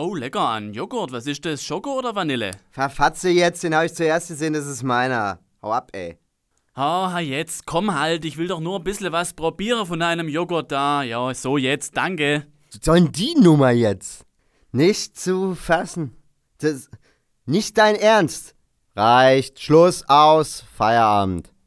Oh, lecker an. Joghurt. Was ist das? Schoko oder Vanille? Verfatze jetzt, den habe ich zuerst gesehen, das ist meiner. Hau ab, ey. Oh, jetzt, komm halt, ich will doch nur ein bisschen was probieren von deinem Joghurt da. Ja, so jetzt, danke. Sollen die Nummer jetzt? Nicht zu fassen. Das. Nicht dein Ernst. Reicht. Schluss aus. Feierabend.